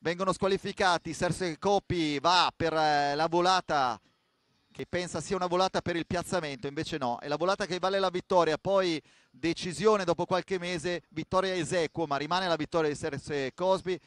vengono squalificati. Serse Coppi va per eh, la volata che pensa sia una volata per il piazzamento, invece no, è la volata che vale la vittoria, poi decisione dopo qualche mese, vittoria esequo, ma rimane la vittoria di Serse Cosby